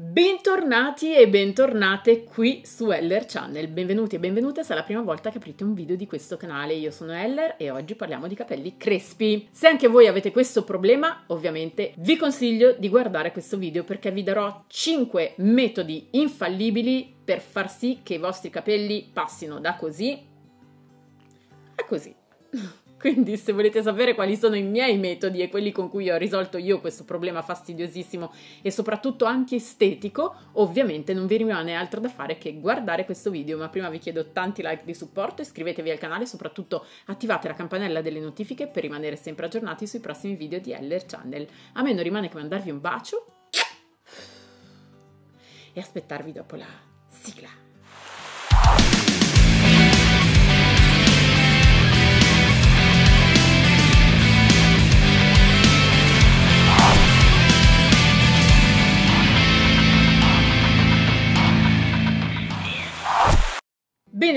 Bentornati e bentornate qui su Heller Channel, benvenuti e benvenute se è la prima volta che aprite un video di questo canale, io sono Heller e oggi parliamo di capelli crespi. Se anche voi avete questo problema, ovviamente vi consiglio di guardare questo video perché vi darò 5 metodi infallibili per far sì che i vostri capelli passino da così a così. Quindi se volete sapere quali sono i miei metodi e quelli con cui ho risolto io questo problema fastidiosissimo e soprattutto anche estetico, ovviamente non vi rimane altro da fare che guardare questo video, ma prima vi chiedo tanti like di supporto, iscrivetevi al canale e soprattutto attivate la campanella delle notifiche per rimanere sempre aggiornati sui prossimi video di Heller Channel. A me non rimane che mandarvi un bacio e aspettarvi dopo la sigla.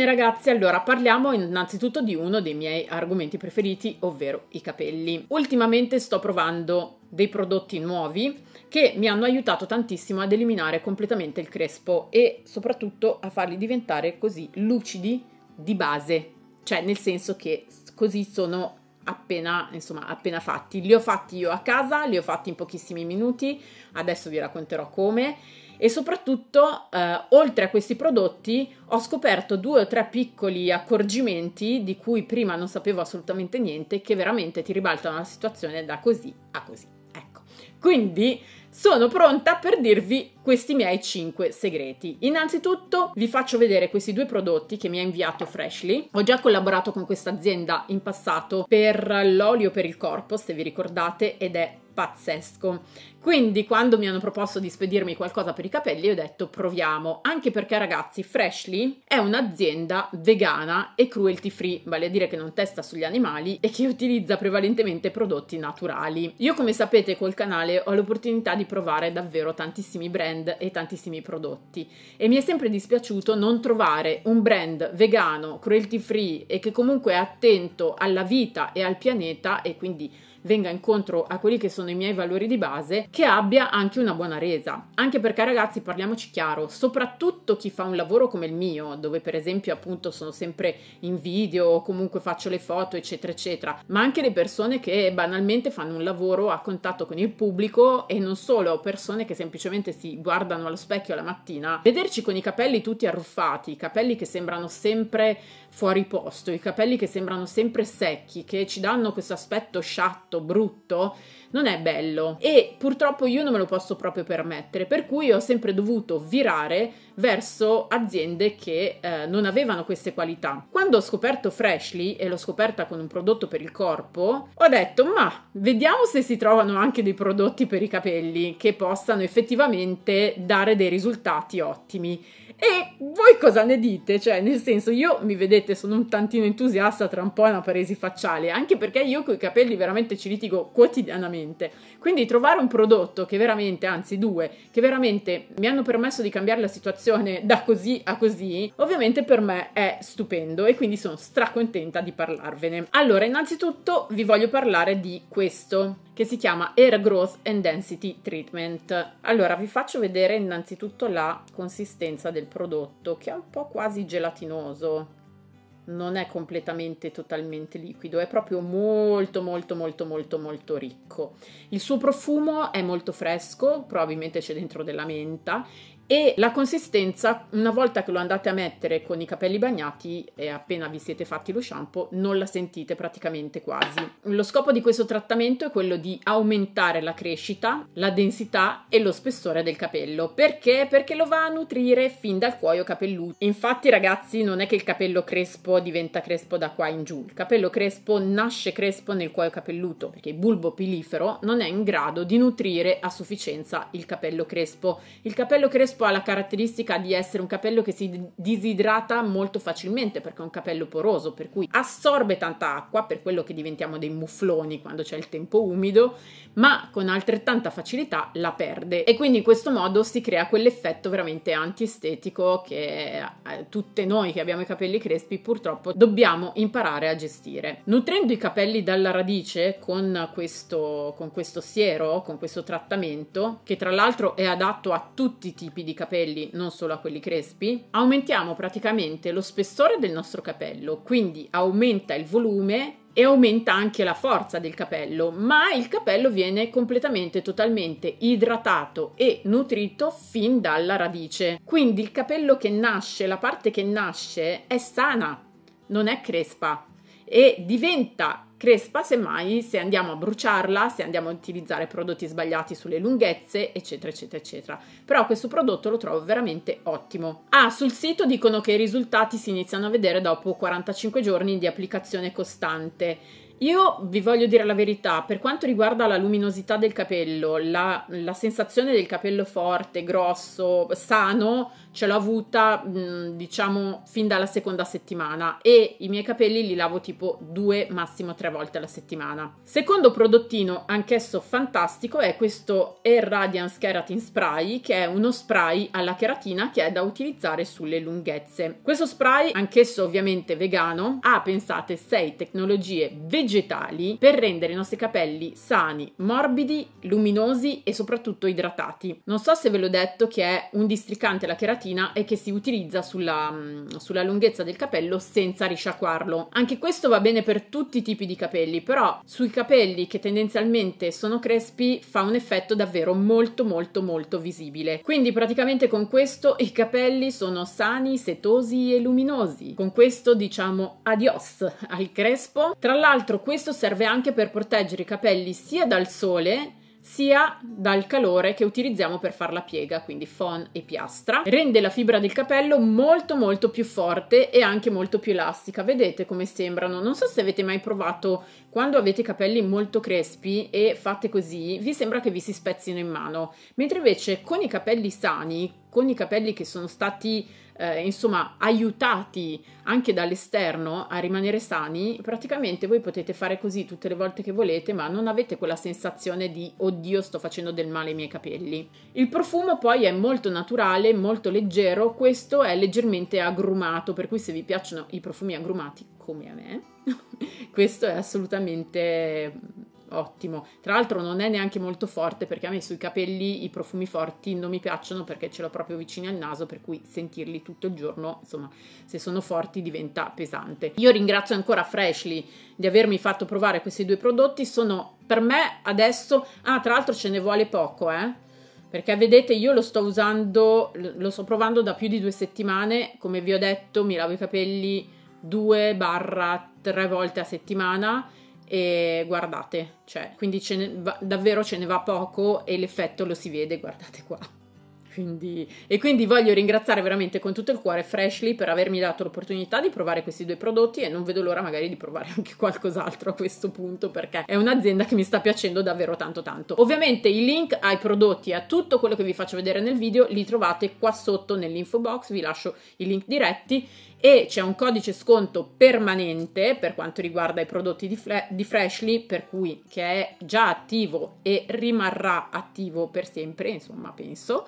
Bene ragazzi, allora parliamo innanzitutto di uno dei miei argomenti preferiti, ovvero i capelli. Ultimamente sto provando dei prodotti nuovi che mi hanno aiutato tantissimo ad eliminare completamente il crespo e soprattutto a farli diventare così lucidi di base, cioè nel senso che così sono appena, insomma, appena fatti. Li ho fatti io a casa, li ho fatti in pochissimi minuti, adesso vi racconterò come e soprattutto eh, oltre a questi prodotti ho scoperto due o tre piccoli accorgimenti di cui prima non sapevo assolutamente niente che veramente ti ribaltano la situazione da così a così. Ecco, quindi sono pronta per dirvi questi miei 5 segreti. Innanzitutto vi faccio vedere questi due prodotti che mi ha inviato Freshly. Ho già collaborato con questa azienda in passato per l'olio per il corpo, se vi ricordate, ed è pazzesco. Quindi quando mi hanno proposto di spedirmi qualcosa per i capelli ho detto proviamo, anche perché ragazzi Freshly è un'azienda vegana e cruelty free, vale a dire che non testa sugli animali e che utilizza prevalentemente prodotti naturali. Io come sapete col canale ho l'opportunità di provare davvero tantissimi brand e tantissimi prodotti e mi è sempre dispiaciuto non trovare un brand vegano, cruelty free e che comunque è attento alla vita e al pianeta e quindi venga incontro a quelli che sono i miei valori di base, che abbia anche una buona resa. Anche perché ragazzi, parliamoci chiaro, soprattutto chi fa un lavoro come il mio, dove per esempio appunto sono sempre in video o comunque faccio le foto, eccetera, eccetera, ma anche le persone che banalmente fanno un lavoro a contatto con il pubblico e non solo, persone che semplicemente si guardano allo specchio la mattina, vederci con i capelli tutti arruffati, i capelli che sembrano sempre fuori posto, i capelli che sembrano sempre secchi, che ci danno questo aspetto sciatto fatto brutto non è bello e purtroppo io non me lo posso proprio permettere, per cui ho sempre dovuto virare verso aziende che eh, non avevano queste qualità. Quando ho scoperto Freshly e l'ho scoperta con un prodotto per il corpo, ho detto ma vediamo se si trovano anche dei prodotti per i capelli che possano effettivamente dare dei risultati ottimi e voi cosa ne dite? Cioè, nel senso, io mi vedete, sono un tantino entusiasta tra un po' una paresi facciale, anche perché io coi capelli veramente ci litigo quotidianamente. Quindi trovare un prodotto che veramente, anzi due, che veramente mi hanno permesso di cambiare la situazione da così a così, ovviamente per me è stupendo e quindi sono stracontenta di parlarvene. Allora, innanzitutto vi voglio parlare di questo che si chiama Air Growth and Density Treatment. Allora vi faccio vedere innanzitutto la consistenza del prodotto che è un po' quasi gelatinoso, non è completamente totalmente liquido, è proprio molto molto molto molto molto ricco. Il suo profumo è molto fresco, probabilmente c'è dentro della menta, e la consistenza una volta che lo andate a mettere con i capelli bagnati e appena vi siete fatti lo shampoo non la sentite praticamente quasi. Lo scopo di questo trattamento è quello di aumentare la crescita, la densità e lo spessore del capello. Perché? Perché lo va a nutrire fin dal cuoio capelluto. Infatti ragazzi non è che il capello crespo diventa crespo da qua in giù, il capello crespo nasce crespo nel cuoio capelluto perché il bulbo pilifero non è in grado di nutrire a sufficienza il capello crespo. Il capello crespo Crespo ha la caratteristica di essere un capello che si disidrata molto facilmente perché è un capello poroso, per cui assorbe tanta acqua, per quello che diventiamo dei muffloni quando c'è il tempo umido, ma con altrettanta facilità la perde e quindi in questo modo si crea quell'effetto veramente antiestetico che eh, tutte noi che abbiamo i capelli crespi purtroppo dobbiamo imparare a gestire. Nutrendo i capelli dalla radice con questo, con questo siero, con questo trattamento, che tra l'altro è adatto a tutti i tipi di di capelli, non solo a quelli crespi, aumentiamo praticamente lo spessore del nostro capello, quindi aumenta il volume e aumenta anche la forza del capello, ma il capello viene completamente, totalmente idratato e nutrito fin dalla radice. Quindi il capello che nasce, la parte che nasce, è sana, non è crespa e diventa crespa, semmai se andiamo a bruciarla, se andiamo a utilizzare prodotti sbagliati sulle lunghezze, eccetera, eccetera, eccetera. Però questo prodotto lo trovo veramente ottimo. Ah, sul sito dicono che i risultati si iniziano a vedere dopo 45 giorni di applicazione costante. Io vi voglio dire la verità, per quanto riguarda la luminosità del capello, la, la sensazione del capello forte, grosso, sano, ce l'ho avuta mh, mm, diciamo fin dalla seconda settimana e i miei capelli li lavo tipo due massimo tre volte alla settimana. Secondo prodottino anch'esso fantastico è questo Air Radiance Keratin Spray che è uno spray alla cheratina che è da utilizzare sulle lunghezze. Questo spray anch'esso ovviamente vegano ha pensate 6 tecnologie vegetali per rendere i nostri capelli sani, morbidi, luminosi e soprattutto idratati. Non so se ve l'ho detto che è un districante la cheratina gelatina e che si utilizza sulla, mm, sulla lunghezza del capello senza risciacquarlo. Anche questo va bene per tutti i tipi di capelli, però sui capelli che tendenzialmente sono crespi fa un effetto davvero molto molto molto visibile. Quindi praticamente con questo i capelli sono sani, setosi e luminosi. Con questo diciamo adios al crespo. Tra l'altro questo serve anche per proteggere i capelli sia dal sole sia dal calore che utilizziamo per fare la piega, quindi fon e piastra. Rende la fibra del capello molto molto più forte e anche molto più elastica. Vedete come sembrano? Non so se avete mai provato quando avete i capelli molto crespi e fate così, vi sembra che vi si spezzino in mano, mentre invece con i capelli sani con i capelli che sono stati eh, insomma aiutati anche dall'esterno a rimanere sani, praticamente voi potete fare così tutte le volte che volete, ma non avete quella sensazione di oddio sto facendo del male ai miei capelli. Il profumo poi è molto naturale, molto leggero, questo è leggermente agrumato, per cui se vi piacciono i profumi agrumati come a me, questo è assolutamente ottimo. Tra l'altro non è neanche molto forte perché a me sui capelli i profumi forti non mi piacciono perché ce l'ho proprio vicino al naso, per cui sentirli tutto il giorno, insomma, se sono forti diventa pesante. Io ringrazio ancora Freshly di avermi fatto provare questi due prodotti, sono per me adesso... Ah, tra l'altro ce ne vuole poco, eh? perché vedete io lo sto usando, lo sto provando da più di due settimane, come vi ho detto mi lavo i capelli due barra tre volte a settimana e guardate, cioè, quindi ce va, davvero ce ne va poco e l'effetto lo si vede, guardate qua. Quindi, e quindi voglio ringraziare veramente con tutto il cuore Freshly per avermi dato l'opportunità di provare questi due prodotti e non vedo l'ora magari di provare anche qualcos'altro a questo punto perché è un'azienda che mi sta piacendo davvero tanto tanto. Ovviamente i link ai prodotti e a tutto quello che vi faccio vedere nel video li trovate qua sotto nell'info box, vi lascio i link diretti e c'è un codice sconto permanente per quanto riguarda i prodotti di, di, Freshly, per cui che è già attivo e rimarrà attivo per sempre, insomma, penso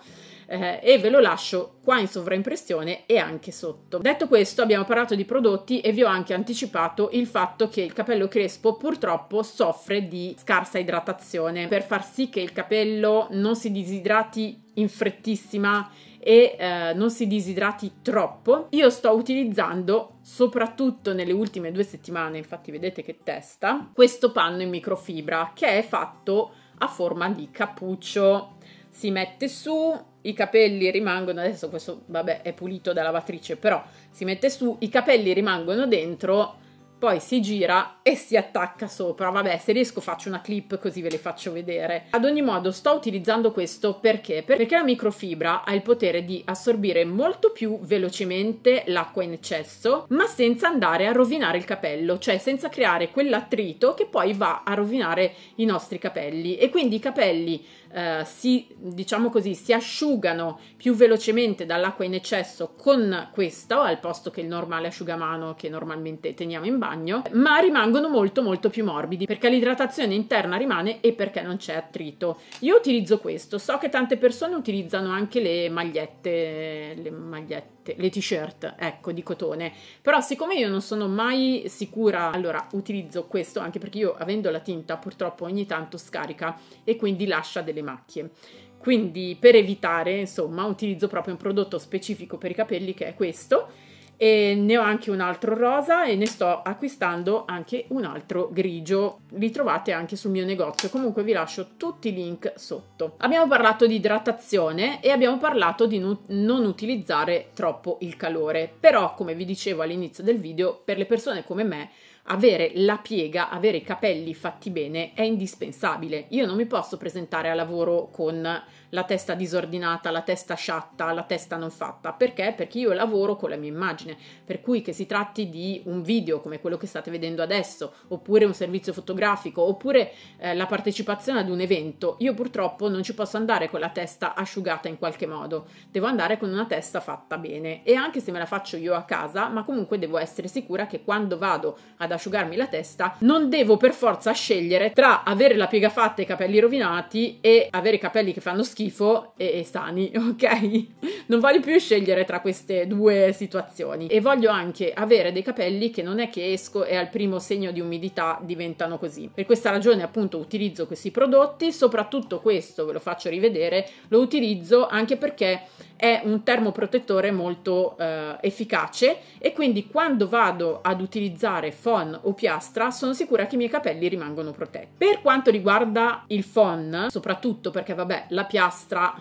eh, e ve lo lascio qua in sovraimpressione e anche sotto. Detto questo abbiamo parlato di prodotti e vi ho anche anticipato il fatto che il capello crespo purtroppo soffre di scarsa idratazione per far sì che il capello non si disidrati in frettissima e eh, non si disidrati troppo. Io sto utilizzando soprattutto nelle ultime due settimane, infatti vedete che testa, questo panno in microfibra che è fatto a forma di cappuccio si mette su, i capelli rimangono, adesso questo vabbè è pulito da lavatrice, però si mette su, i capelli rimangono dentro poi si gira e si attacca sopra. Vabbè, se riesco faccio una clip così ve le faccio vedere. Ad ogni modo sto utilizzando questo perché? Perché la microfibra ha il potere di assorbire molto più velocemente l'acqua in eccesso, ma senza andare a rovinare il capello, cioè senza creare quell'attrito che poi va a rovinare i nostri capelli e quindi i capelli eh, si, diciamo così, si asciugano più velocemente dall'acqua in eccesso con questo, al posto che il normale asciugamano che normalmente teniamo in bagno bagno, ma rimangono molto molto più morbidi perché l'idratazione interna rimane e perché non c'è attrito. Io utilizzo questo, so che tante persone utilizzano anche le magliette, le magliette, le t-shirt, ecco, di cotone, però siccome io non sono mai sicura, allora utilizzo questo anche perché io avendo la tinta purtroppo ogni tanto scarica e quindi lascia delle macchie quindi per evitare insomma utilizzo proprio un prodotto specifico per i capelli che è questo e ne ho anche un altro rosa e ne sto acquistando anche un altro grigio li trovate anche sul mio negozio comunque vi lascio tutti i link sotto abbiamo parlato di idratazione e abbiamo parlato di non utilizzare troppo il calore però come vi dicevo all'inizio del video per le persone come me avere la piega, avere i capelli fatti bene è indispensabile. Io non mi posso presentare a lavoro con la testa disordinata, la testa sciatta, la testa non fatta. Perché? Perché io lavoro con la mia immagine, per cui che si tratti di un video come quello che state vedendo adesso, oppure un servizio fotografico, oppure eh, la partecipazione ad un evento, io purtroppo non ci posso andare con la testa asciugata in qualche modo, devo andare con una testa fatta bene e anche se me la faccio io a casa, ma comunque devo essere sicura che quando vado ad asciugarmi la testa non devo per forza scegliere tra avere la piega fatta e i capelli rovinati e avere i capelli che fanno schifo schifo e, e sani, ok? Non voglio più scegliere tra queste due situazioni e voglio anche avere dei capelli che non è che esco e al primo segno di umidità diventano così. Per questa ragione appunto utilizzo questi prodotti, soprattutto questo ve lo faccio rivedere, lo utilizzo anche perché è un termoprotettore molto eh, efficace e quindi quando vado ad utilizzare fon o piastra sono sicura che i miei capelli rimangono protetti. Per quanto riguarda il fon, soprattutto perché vabbè la piastra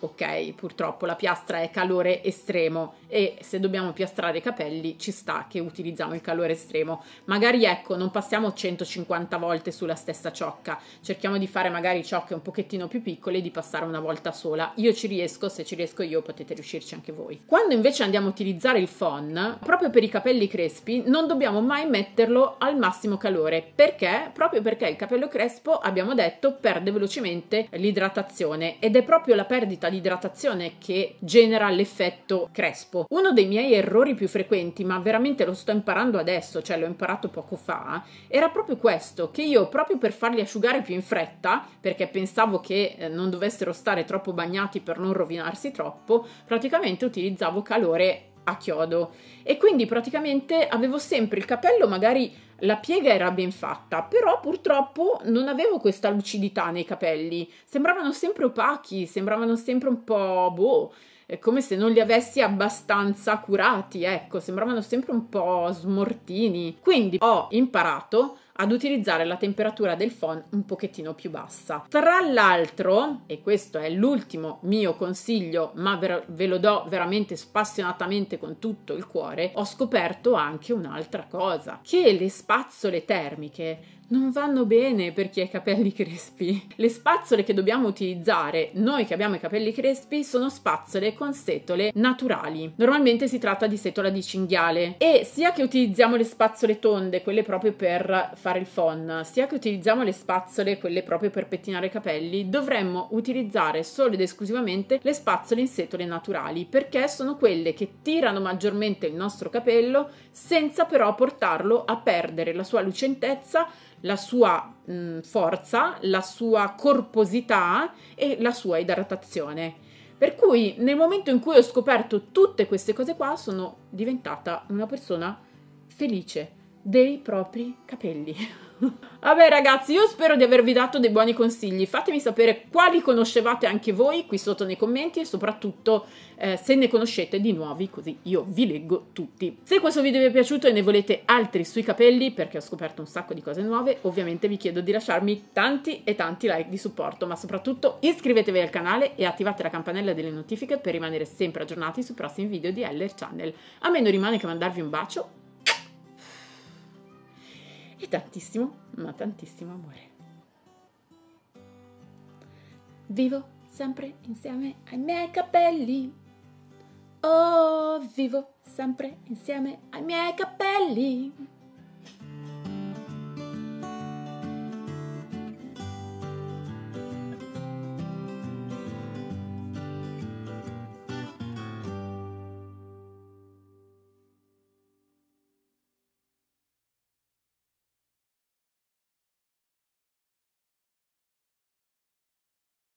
ok? Purtroppo la piastra è calore estremo e se dobbiamo piastrare i capelli ci sta che utilizziamo il calore estremo. Magari ecco, non passiamo 150 volte sulla stessa ciocca, cerchiamo di fare magari ciocche un pochettino più piccole e di passare una volta sola. Io ci riesco, se ci riesco io potete riuscirci anche voi. Quando invece andiamo a utilizzare il phon, proprio per i capelli crespi, non dobbiamo mai metterlo al massimo calore, perché? Proprio perché il capello crespo, abbiamo detto, perde velocemente l'idratazione ed è proprio la perdita di l'idratazione che genera l'effetto crespo. Uno dei miei errori più frequenti, ma veramente lo sto imparando adesso, cioè l'ho imparato poco fa, era proprio questo, che io proprio per farli asciugare più in fretta, perché pensavo che eh, non dovessero stare troppo bagnati per non rovinarsi troppo, praticamente utilizzavo calore a chiodo e quindi praticamente avevo sempre il capello magari la piega era ben fatta, però purtroppo non avevo questa lucidità nei capelli. Sembravano sempre opachi, sembravano sempre un po' boh, come se non li avessi abbastanza curati, ecco, sembravano sempre un po' smortini. Quindi ho imparato a ad utilizzare la temperatura del phon un pochettino più bassa. Tra l'altro, e questo è l'ultimo mio consiglio, ma ve lo do veramente spassionatamente con tutto il cuore, ho scoperto anche un'altra cosa, che le spazzole termiche non vanno bene per chi ha i capelli crespi. Le spazzole che dobbiamo utilizzare, noi che abbiamo i capelli crespi, sono spazzole con setole naturali. Normalmente si tratta di setola di cinghiale e sia che utilizziamo le spazzole tonde, quelle proprio per fare il fon, sia che utilizziamo le spazzole, quelle proprio per pettinare i capelli, dovremmo utilizzare solo ed esclusivamente le spazzole in setole naturali, perché sono quelle che tirano maggiormente il nostro capello senza però portarlo a perdere la sua lucentezza, la sua mh, mm, forza, la sua corposità e la sua idratazione. Per cui nel momento in cui ho scoperto tutte queste cose qua sono diventata una persona felice, dei propri capelli. Vabbè ragazzi, io spero di avervi dato dei buoni consigli, fatemi sapere quali conoscevate anche voi qui sotto nei commenti e soprattutto eh, se ne conoscete di nuovi, così io vi leggo tutti. Se questo video vi è piaciuto e ne volete altri sui capelli, perché ho scoperto un sacco di cose nuove, ovviamente vi chiedo di lasciarmi tanti e tanti like di supporto, ma soprattutto iscrivetevi al canale e attivate la campanella delle notifiche per rimanere sempre aggiornati sui prossimi video di LR Channel. A me non rimane che mandarvi un bacio e tantissimo, ma tantissimo amore. Vivo sempre insieme ai miei capelli. Oh, vivo sempre insieme ai miei capelli.